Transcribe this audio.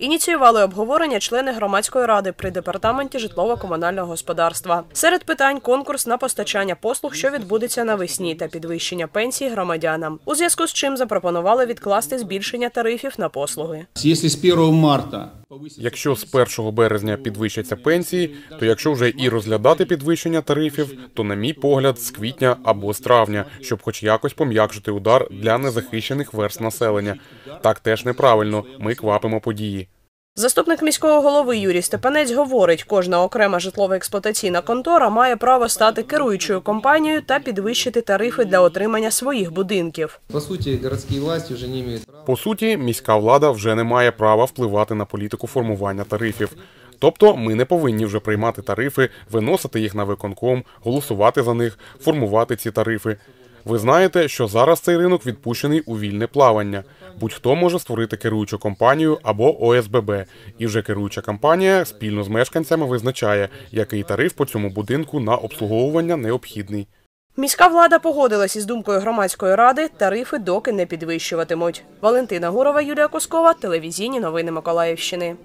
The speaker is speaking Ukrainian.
Ініціювали обговорення члени громадської ради при департаменті житлово-комунального господарства. Серед питань конкурс на постачання послуг, що відбудеться навесні, та підвищення пенсій громадянам, у зв'язку з чим запропонували відкласти збільшення тарифів на послуги. Якщо з 1 марта Якщо з 1 березня підвищаться пенсії, то якщо вже і розглядати підвищення тарифів, то, на мій погляд, з квітня або з травня, щоб хоч якось пом'якшити удар для незахищених верст населення. Так теж неправильно. Ми квапимо події. Заступник міського голови Юрій Степанець говорить, кожна окрема житлово-експлуатаційна контора має право стати керуючою компанією та підвищити тарифи для отримання своїх будинків. По суті, власті вже не міська влада вже не має права впливати на політику формування тарифів. Тобто ми не повинні вже приймати тарифи, виносити їх на виконком, голосувати за них, формувати ці тарифи. Ви знаєте, що зараз цей ринок відпущений у вільне плавання. Будь-хто може створити керуючу компанію або ОСББ, і вже керуюча компанія спільно з мешканцями визначає, який тариф по цьому будинку на обслуговування необхідний. Міська влада погодилась із думкою громадської ради, тарифи доки не підвищуватимуть. Валентина Гурова, Юлія Кускова, телевізійні новини Миколаївщини.